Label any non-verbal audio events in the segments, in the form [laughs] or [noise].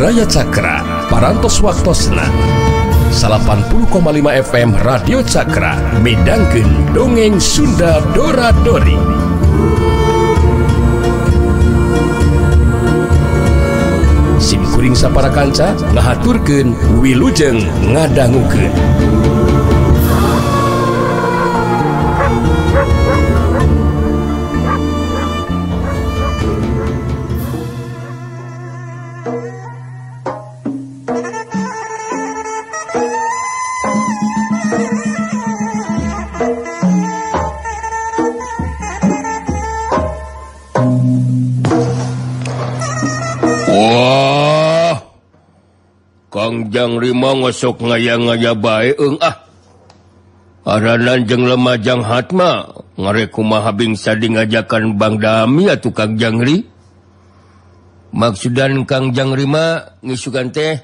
Raya Cakra paras Wakna salah 80,5 FM Radio Cakra Medanggen dongeng Sunda Doradoi simkuring Sapara Kanca Nahaturgen Wiujeng ngadanggu ke Rima ngosok ngayang ah aranjeng lemajangma ngareku mabingsa dijakan bang Dammi atau Kangjangri maksudan Kangjang Rima ngisukan teh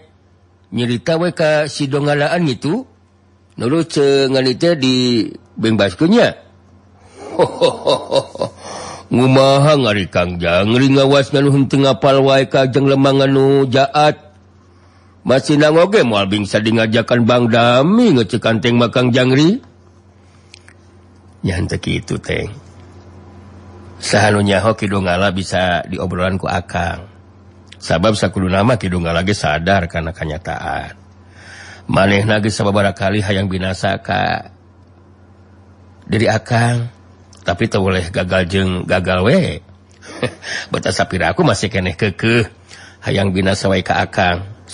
nyeritaK si dogalaaan itu di baskunyajang [laughs] ngawas ngapal waKng lem nu jaat ngoge bisa dijakan Bang Dammi ngkan tengjangri seharnya ho ngalah bisa diorohanku akan sabab satu nama Kidung nggak lagi sadar karena kenyataan manih nagisbarakali hayang binasaka diri akan tapi tuh boleh gagal jeng gagal we [laughs] betapiraku masih kenek ke ke hayang bin waika akan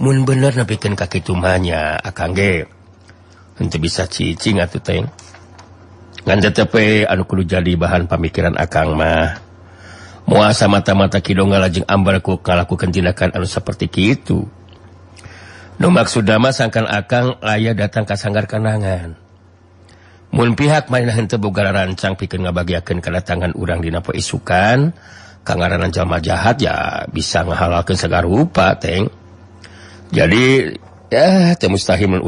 bener bikin kakitumnya akan nanti bisa cici jadi bahan pemikiran akan mah muaasa mata-mata Kiung nga lajeng ambkukukenkan seperti gitu nomak sudah masangkan akan ayaah datang ke sanggar kanangan pihak maingala rancang pikir ngabaken karena tangan urangdinaapa isukan kanggara rananca ma jahat ya bisa menghahalalkan segar rupa teng jadi eha disakan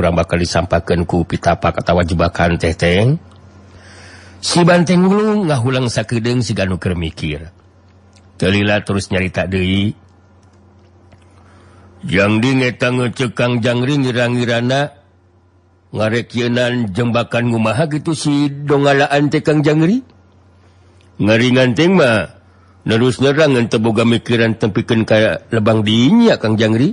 ku pit ketawa jebakan tehteng banlang sakitng si mikirila terus nyari tak De yang dingejangri nyerangna ngarean jembakan ngmaha gitu sih dong ngaan tegangjangri ngeringan tema nulus nerangan teboga mikiran tempikan kayak lebang dinya Kang jangri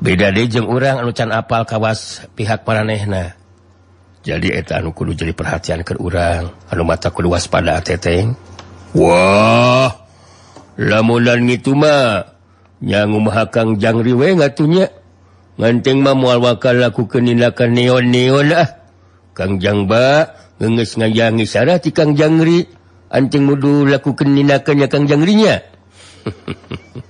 beda de jeng orang ancan apal kawas pihak para Nena jadietaukulu jadi perhatian ke urang Hal mata keluaras pada Wow lamula gitumanyauma Kajangrinyang mawak laku ke neon ah. Kangjangbangenyajangis sana ti Kajangri ancing mudhu laku ke ke Kang jangrinya hehe [laughs]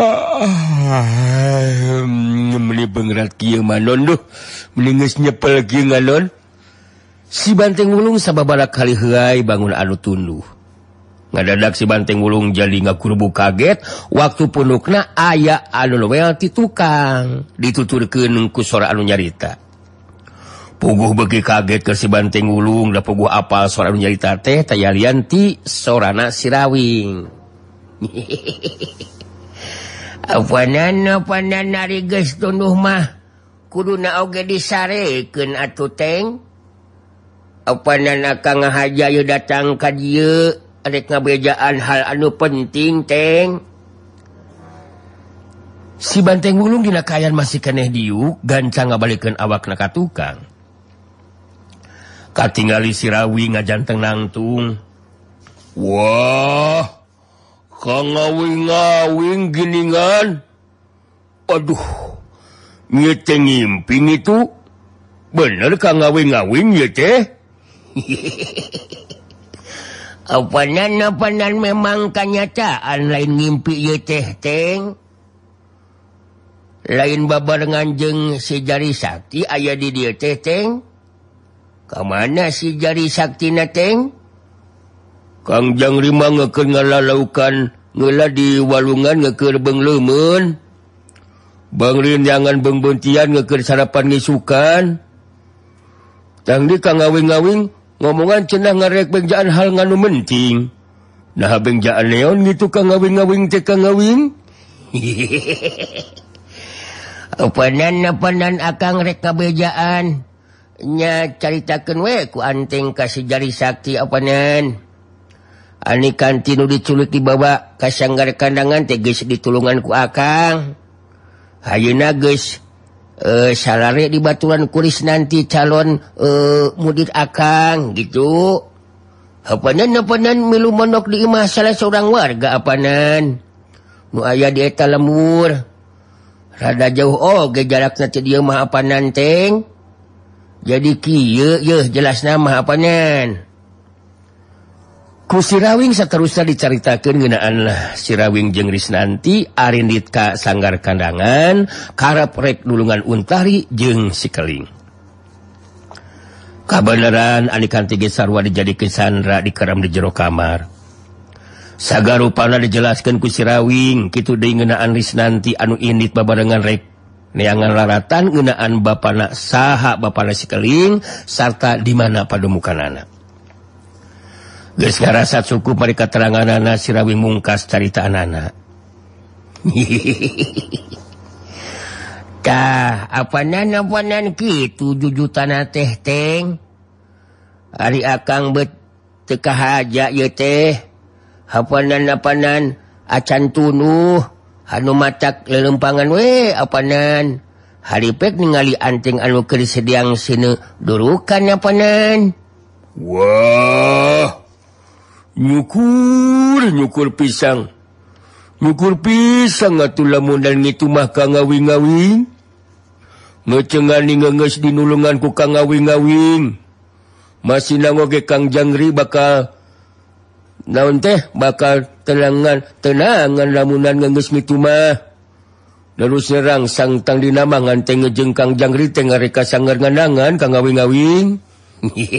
punya ah nyeli Bengerat man beling nyepel sibanteng Wulung sab kali haiai bangun alu tunuh ngadadak si banteng gulung jadia kurbu kaget waktu punuhna aya aluti tukang ditutur ke nungku sora anu nyarita puguh bagi kaget ke sibanteng Wulungnda pugu apa seorangra nyarita teh tay lianti sora sirawing [laughs] na kahaja datang kabejaan hal anu penting teng si banteng gunung diakaian mas kaneh diu ganca ngabalikan awak na ka tukang ka tinggal sirawi ngajan teng natung wow Ka ngawinanuhing itu bener ka nga-nganan naapaan memang kanyataan lain ngimping lain babar lenganjeng si jari sakkti aya di diateteteng kemana si jari sakti nang Kajang rima ngalaukan ngela diwalungan ngeker beng lumun Bangrin jangan bembetian ngeker sarapan disukan tandi ka nga-ngawing ngomongan ceang ngarekjaan hal nganu mening najaan leon gitu [laughs] ka ngawin-wing cekaan naan akan rekajaannya carritakan waku anting kas jari sakkti apanan? kan diculuti baba Kayanggara kandangan teges ditulanku Ayu eh, salaaria dibatuan kuris nanti calon eh, mudit akan gitu apaan menok di masalah seorang warga apanan mua ayamurrada jauh Ohrak dia mang jadi Ky jelas nama apaan sirawing seterusnya diceritakan gunaaanlah sirawing jeng Ri nantika sanggar kandangankara perek duluungan untari sikelinganwa dijad ke Sandra di keram di jero kamar Sagar upana dijelaskanku sirawing gituaan Ri nanti anu in baba denganrekangan laratan gunaan baha bana sikeling serta dimana padamuukan anak at suku per katerangan nana siabi mungkas dari tanana apaan 7 ju tanng hari akanan a tunuh anu matampangan we apanan hari ningali antingng anuris yang sini duukan apaan Wow nykur nykur pisang nykur pisang nga tuh lamunan ngimah-ngawingengannge dinulan-ngawi masih nage Kangjangri bakal naun teh bakal tenangantenangan lamunan Serang sangang dinamangan te ngejeng Kangjangri sangnganangan Kawin-ngawin [laughs]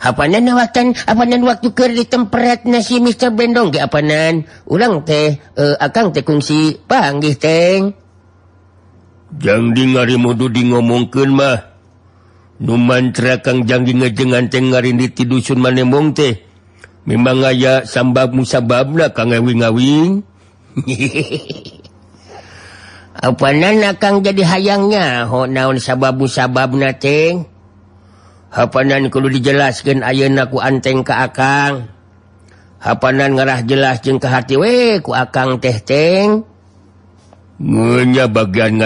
apanantan apanan waktu ke di temperrat nasi Mister Benongng apanan ulang teh te kunsih eh, te nga dudi ngomong Numanjang ngajeng ngarin di tiun manemng teh memang aya sambab mu sabablahwi-wing [laughs] apananakang jadi hayangnyaho naon sababu sabab na teng? Hapanan kalau dijelaskan Ayku anteng Kaang hapanan ngarah jelas jeng ke HWku teh tengnyabagang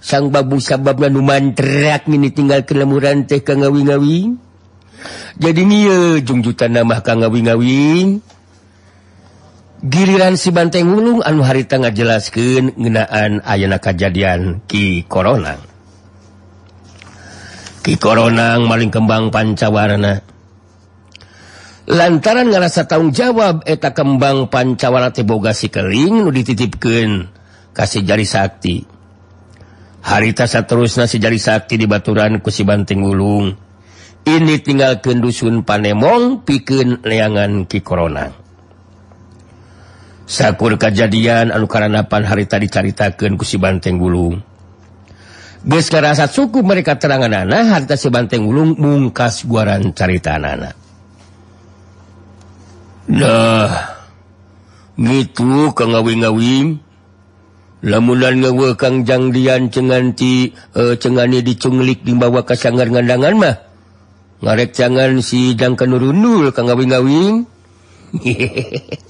sang baubabman Mini tinggal keemuran tehwi-ngawi jadijung jutan- giran sibanteng gunung anu hari tangga jelasken ngenaan aya kejadian ki korolla kor maling kembang pancawarna lantaran galasa tanggung jawab eta kembang pancawala Boga sikering dititipken kasih jari Sakti hari tasa terus nasi jari saati di Baturan kusibantenggulung ini tinggal ke Dusun Panemong piken leangan Ki sakur kejadian Alukaranpan harita dicaitaken kusibantenggulung suku mereka terangan anak harta sebanteng gunlung mungkas guaran cari tanana nah gitu Kawin-awi lamula Kajangdiannganci eh, diunglik di bawahwa kasangan-andangan mah ngarek jangan si janganul Ka-ngawin hehehehe [laughs]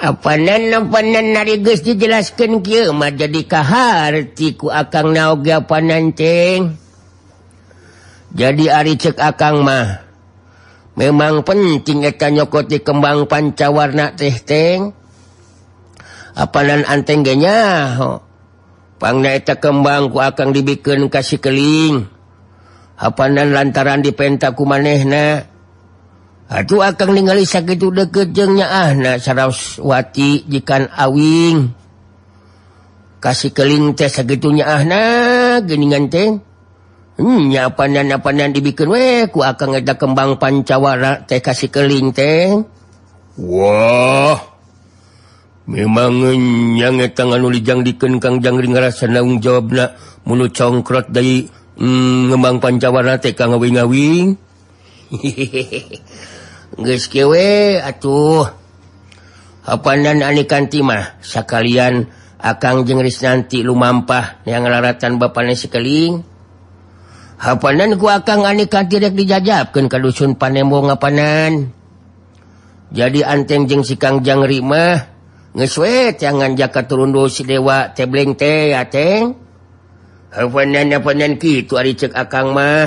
apa na panen nagus dijelaskan kimah jadi kaharku akan naga panng jadi ari cek akan mah memang pentingnya yokot di kembang pancawarna tehteng apanan antengnya pan kembangku akan dibikin kasih keling apa dan lantaran di pentaku maneh na Aduh akan de gejengnyana sawati jika awing kasih keling tehnya ahngnya dibi akan kembang pancawara teh kasih keng memangnyange nga lijang diken Kajang ringngerasa nagung jawablah mulut congkrat dari hmm, ngembang pancawara te ngawi-ngawi [laughs] weuh apaan kan timah kalian akan jengris nanti lu ampah yangngelaratan banya sekeling hafanan gua akan nganikkan tidakk dijajab kan kalun panebo nga panan jadi anteng jeng sikangjang Rima ngeswe jangan jakat turun dulu Dewa teteng dicek akan mah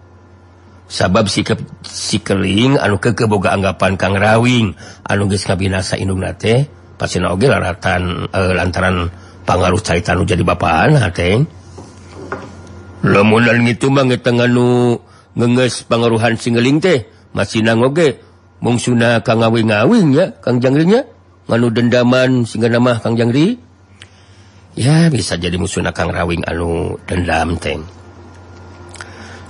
sabab sikap sikeling anu ke kebogaanggapan Kang rawwing an laratan eh, lantaran pangaruhu jadi baanuhan singeling teh masih nanggeungsuna- yajangnya dendaman singri ya bisa jadi muungsuna Kangwing anu dendam teng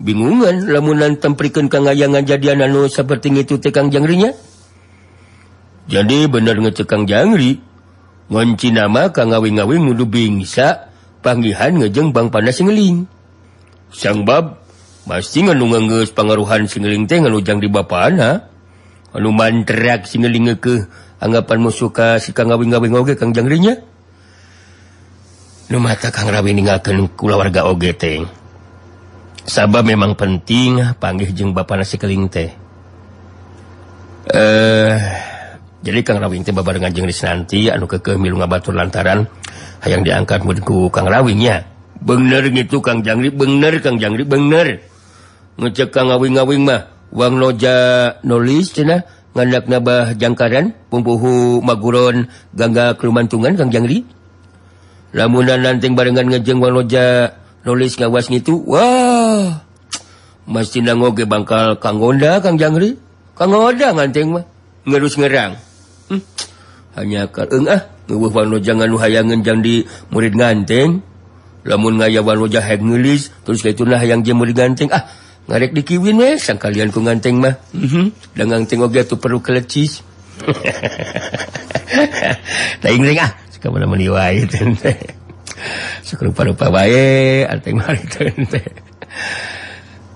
binungan lamunan temken Kayangan jadidian anu seperti itu tegang jangrinya jadi bener ngecekang jangri ngonci nama Ka-ngawe mudubing bisa panggihan ngejeng Bang panas singeling sang bab pastigangus pangaruhan singelingjang di ba lumanrak singlinge ke anggapan mu suka si-gejang lu warga ogeteng Saah memang penting ah, panggih jeung Bapak nasikeling teh eh jadi Kang nanti anu Batur lantaran ayaang diangkat menurutku Kang rawwinya bener gitu Kangjangri bener Kang bener ng-nga mah Wa loja nulis nabah Jangkaran pumbuhu Magurun Gangga kemantungan Kangjangri la nanti bare ngejeng loja nulis gawas gitu Wow [sighs] mastina ngoge Bangkal Ka goda Kajangri kangdanganng mahngerrang hmm? hanya ke Tengah jangan luanganjang di muridnganng namunmun jalis terus itulah yang jeteng ah ngarek di kiwin sang kalianku ngang mah mhm. dan tuh perlu keng [laughs] [laughs]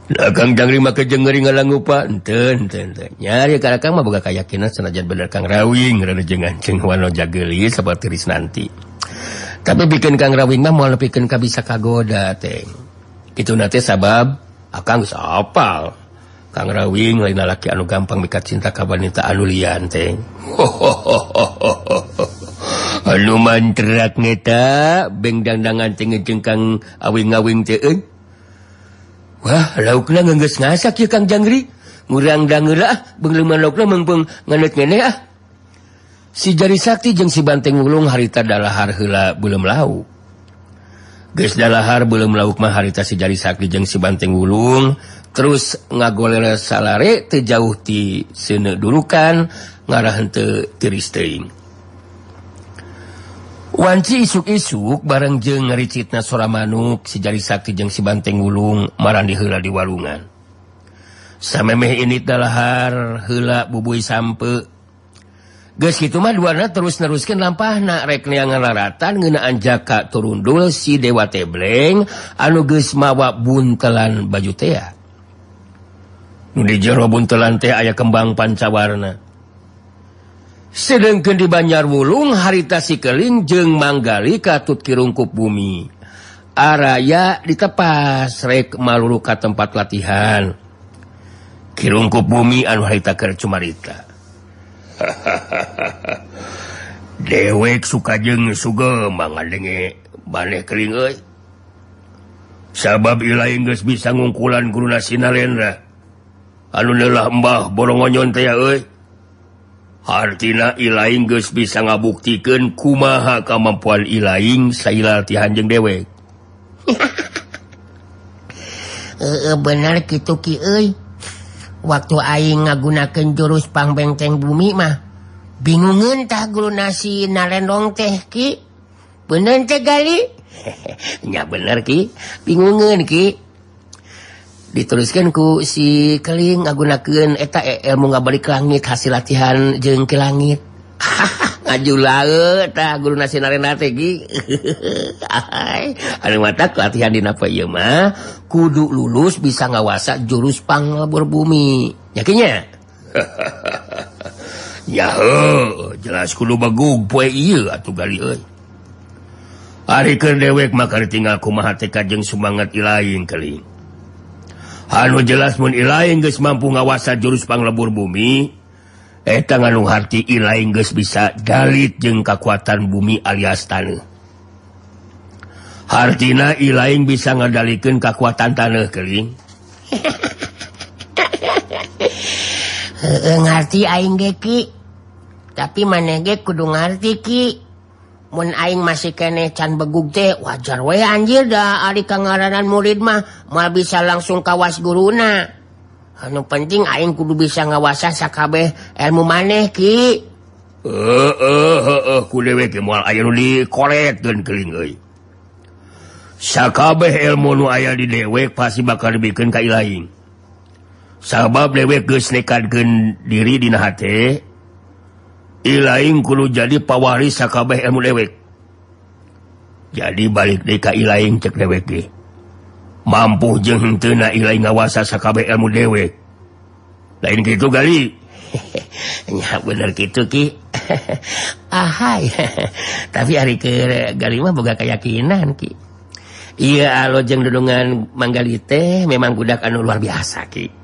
Haindaganggang rima ke jengeringelang lupa enten nyarigara kamu buka kayakakinansengajat bener Kang Rawingnganng jali sepertiris nanti tapi bikin Ka Rawi kamu lebih bikinkab bisa kagoda tehng itu nanti sabab akan so opal Ka Rawing lain lalaki anu gampang mikat cinta kata alu liteng ho [laughs] a lumanrakngeta beng dandang antingjeng kang awingawing T lauk ngajangmannut ah, ah. si jari sakkti jeungng si banteng Wulung harita daharla belum lau gehar belum lauk mah harita si jari sakkting si banteng Wulung terus ngagole salare tejauh ti se dulukan ngarah tekiri waci isuk-isuk barengjeng ngericina suara manuk sejari sakktijeng sibanteng gulung maan di Hela diwalunganme inihar hela bubuipe gituna terus-neruskin lampahna rekni laratan ngenaan jakak turundul si Dewate Blanng anuges mawak bunlan bajutea jerobunante aya kembang pancawarna sedangken di Banjar Wulung harita sikelin jeung manggali katut kirungkup bumi Araya ditepasrek maluruka tempat latihan kirungkup bumi anita ha [laughs] dewek suka jeng suge mangan dengeker sa bisa ngungkulan gurundraba bolongyon arti lain guys bisa ngabuktikan kumaha kammpuan ilaing saya latihan jeung dewek [laughs] ner gitu ki waktu aing ngagunaken jurus pang beteng bumi mah bingunguntah nasi na lerong teh ki begalinya [laughs] bener Ki bingungun ki dituliskanku si keling aguna-gen e, mau ngabalik ke langit hasil latihan jeng ke langit hati [laughs] [laughs] kudu lulus bisa ngawasa juruspangbur bumi yakinya [laughs] ya jelas dewek makatinggalkujeng semangat Iila keling Anu jelasmun guys mampu ngawasa jurus pang lebur bumi bisa dalit jeung kekuatan bumi alias tan Hartina bisa ngadaken kekuatan tanahkerlingngerti tapi maneg kudu ngati ki mauing masih kene can bede wajar wa Anjildahgararan murid mahmah bisa langsung kawas guruna anu penting air kudu bisa ngawasanskabeh ilmu manehkab di dewek pasti bakal lebih sahabat lewekne diridinahati kulu jadi pawwari KBM lewek jadi balikK ce mampu je ngawasa KBM dewek lain gitu [laughs] bener [laughs] [laughs] tapi harikinan Iya lojeng gedungan manggali teh memang guakan luar biasa Ki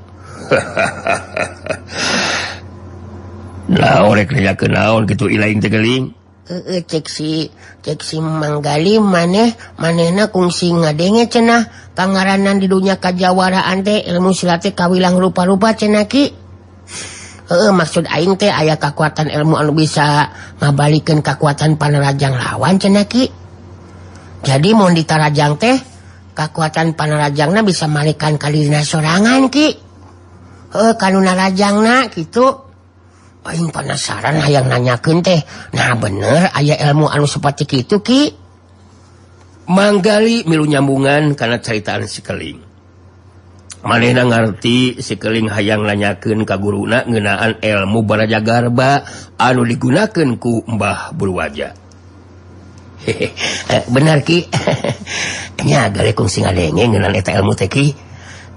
ha gitu menggali maneh kusi ngange cena kegaraan di dunia kejawaraan teh ilmu silih kawilang rupa-lupa cenaki maksud A teh aya kekuatan ilmu bisa mebalikin kekuatan panjang lawan cenaki jadi mau ditarajang teh kekuatan panjang Nah bisa malakan kalinya serangan Ki Eh, kanun lajang Nah gitu panasaran ayaang nanyaken teh nah bener ayaah ilmu anu seperti itu manggali milu nyambungan karena ceritaan sikeling manna ngerti sikeling hayang nanyaken kaguruna ngenaan ilmu barajagarba anu digunakanku Mbah berwajah he bener Kinya ilmuki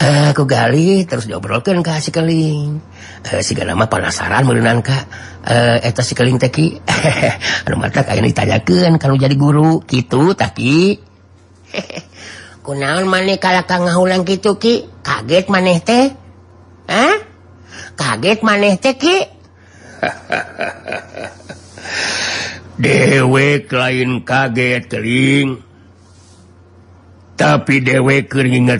aku eh, gali terus dibrolken Ka sikel eh, sigala lama penaasaran menunan Kaeta eh, sikelki [laughs] ditken kalau jadi guru gitu takki [laughs] manulang gitu kaget maneh teh kaget maneh [laughs] dewek lain kaget telingki tapi dewek kering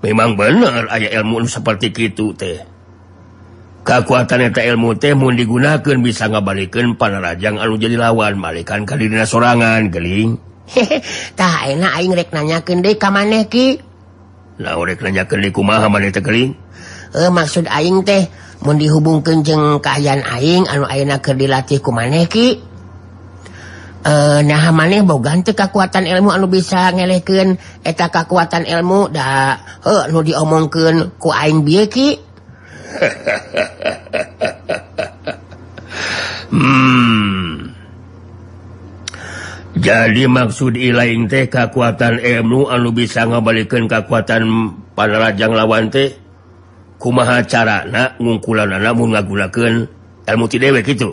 memang bener ayah elmulut seperti gitu teh kekuatan elmuT digunakan bisa ngabalikan para rajang alu jadi lawan malakan kena soranganing tak enaking rek nanya maksuding teh dihubung kenceng kaaning anu aak ke dilatih ku maneki Eh, naheh mau gante kekuatan ilmu anu bisa ngeleken eta kekuatan ilmu ndau dioomong ke kuain jadi maksud dilain teh kekuatan ilmu anu bisa ngebalikin kekuatan para lajang lawan teh kumaha cara ngungkulamu ngagunaken ilmu ti dewek itu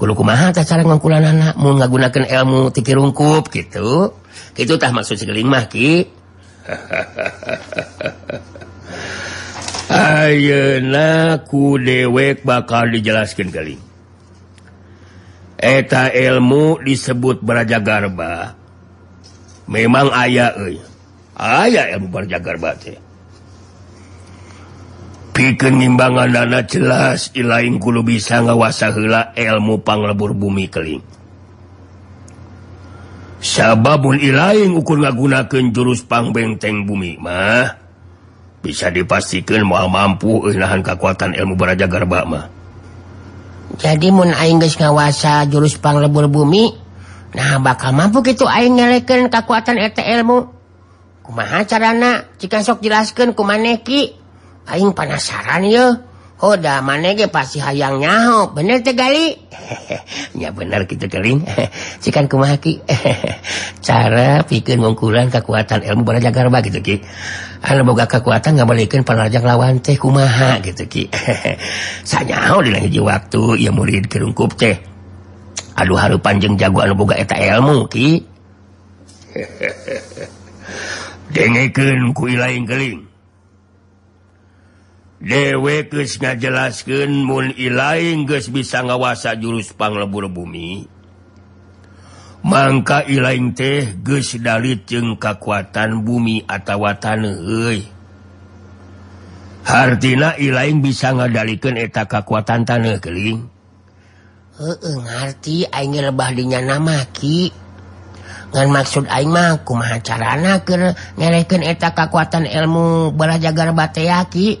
ma cara ngakulan anakmu nggak menggunakanakan ilmu tikir rungkup gitu gitu tak masuk sikelmah Kiku [laughs] dewek bakal dijelaskan kali eta ilmu disebut beraja garba memang ayaah ayaah ilmu berjagarba ya kenimbangan dana jelas Ilain ku bisa ngawasahlah ilmupang lebur bumi kelim ukur nga-gunaken jurus pang benteng bumi mah bisa dipastikan ma mampuahan kekuatan ilmu beraja garbama jadigri ngawasa jurus pang lebur bumi Nah bakal mampu gitu ngeleken kekuatan RTlmuma cara anak jika sok jelaskan kumanki panasaran [laughs] ya Oh man pasti hayangnyahu bener bener [laughs] [laughs] gitu cara pikir mengukuran kekuatan ilmu be Jakgarba gitu Halmoga kekuatan nggakbalik panjang lawan teh kumaha gitu saya di waktu ya murid kerungkup aduh-halu panjang jagogaeta ilmu dengeken ku lain geling dewenya jelasken bisa ngawasa jurus pang lebur bumi Ma lain teh ge dalit ceng kekuatan bumi attawa tan Har lain bisa ngadaken eta kekuatan tanah kelingnya nama maksudmahcara anak ke reken eta kekuatan ilmu bala jagar bate yaki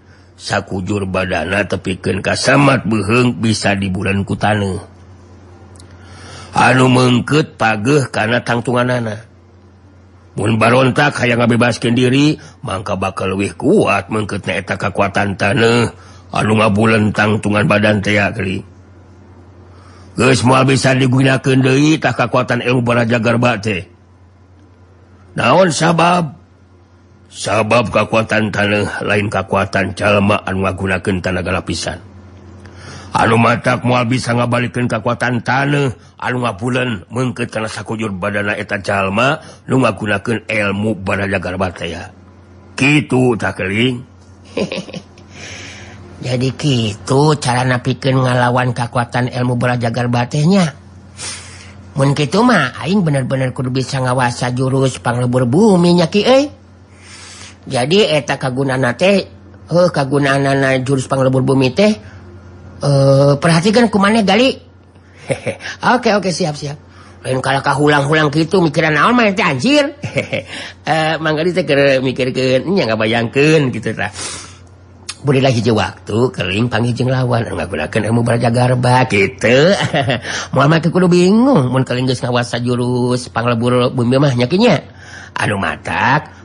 sa kujur badana tepikan kas samat beheng bisa di bulan ku tane anu mengkut pageh karena tangungan anak pun baronontak nga baskin diri maka bakal luwih kuat mengkutnyaeta kekuatan tanah anu nga bulan tangungan badan teatri semua bisa digunakan tak kekuatan jagar naun sahabat sabab kekuatan tanah lain kekuatan calmlma an ngagunaken tanaga lapisan Hal mata mau bisa ngabalikin kekuatan tanah an bulan mengkett tanasa kujur badana eta calmlma ngagunaken ilmu bejagar bateraya gitu takling [laughs] jadi Ki cara naken ngalawan kekuatan ilmu bejagar baternya mungkinmah ner-er kurdu bisa ngawasa jurus pang leburbu minyakki ehi jadi eta kaguna nate kaguna jurusbur eh, perhatikan ku [laughs] oke oke siap-siap kalaukah hulang-ulang itu mikiran ajir mikir bay hija waktukelpang lawanakan ilmu garba gitu [laughs] Muhammad bingungwasa juruspangburu bumi mahyakinya Aduh mata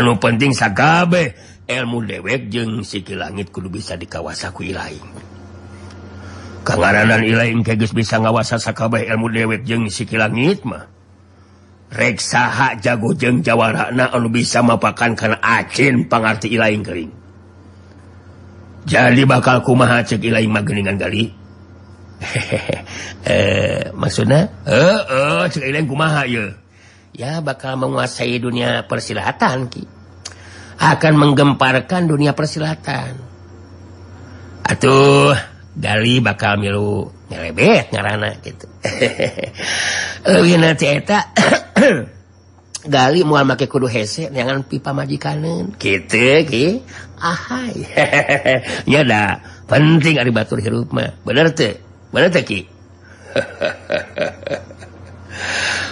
pentingskabeh ilmu dewek je siki langit kudu bisa dikawasa ku kegaranan bisa ngawasasaka ilmu dewetng siki langitmah rek jago jeng Jawa Allah bisa mapakan karena akin pengti kering jadi bakal kumaha cean [laughs] eh, maksudnya eh, eh, ya bakal menguasai dunia persilatan Ki. Akan menggemparkan dunia persilatan. Atuh, Gali bakal milu ngelebet ngarana gitu. lebih nanti eta Gali mual make kudu hese jangan pipa majikanan gitu ki. Ahai. [laughs] ya da penting ari batur hirup mah. benar teh? benar teh ki? [laughs]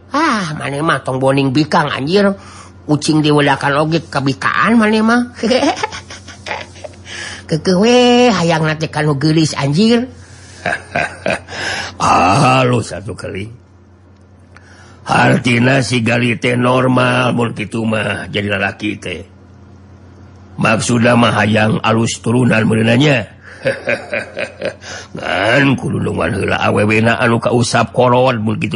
Ah, manema tong boning bikanng Anjir ucing diwelakan log keika manang Anjir [laughs] satu kali si normal multi jadi lalaki tehmakaf sudahmah hayang alus turunan menanyaapon [laughs] begitu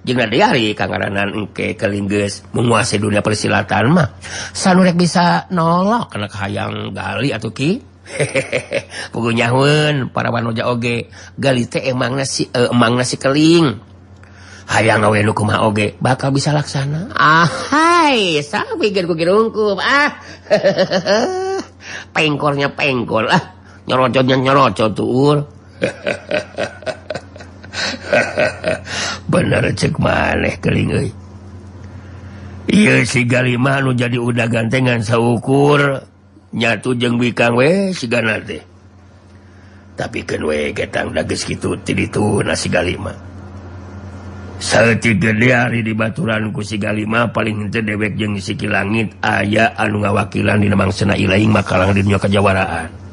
juga diaari kananke kelinggua se du persilatan mah sanureek bisa nolok anak hayanggali atauuki he pugu [laughs] nyahun para banja oge galite emang ngaih eh, emang ngasih keling hayang hukummah oge bakal bisa laksana ah haikir [laughs] rungkup ah pengkornya pengkol ah nyorocotnya nyoroco tuul [laughs] he ha [laughs] bener cek manehker jadi udah gantengan saukurr nyatu jeng tapili di baturanku sigalima palingdewek jeng siki langit aya anu ngawakilan diang sena Iila makalang dinya kejawaraan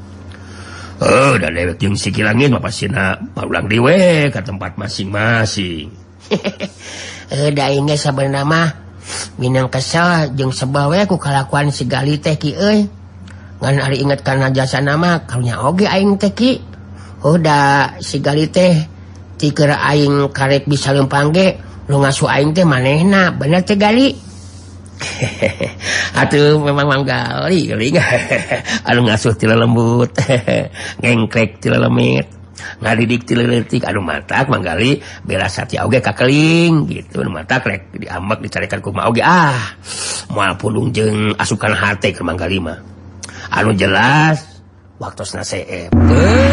Eh, [laughs] eh, ki langinlangwe ke tempat masing-masi ama Minang Keseljung sebaweku kalakuan sigali teh inget karena jasa nama kalaunya ogeki sigali teh tiing karet bisalumpangge lu ngasu teh maneh bener segali hehehe [laughs] Aduh memang manggali [laughs] Aduh ngasuh tidak lembut hehengeng [laughs] letik Aduh mata manggali belage Kaling gitu mata diamat dicarikan kema ah muaal puung jeng asukan hart ke mangggama Haluh jelas waktu na c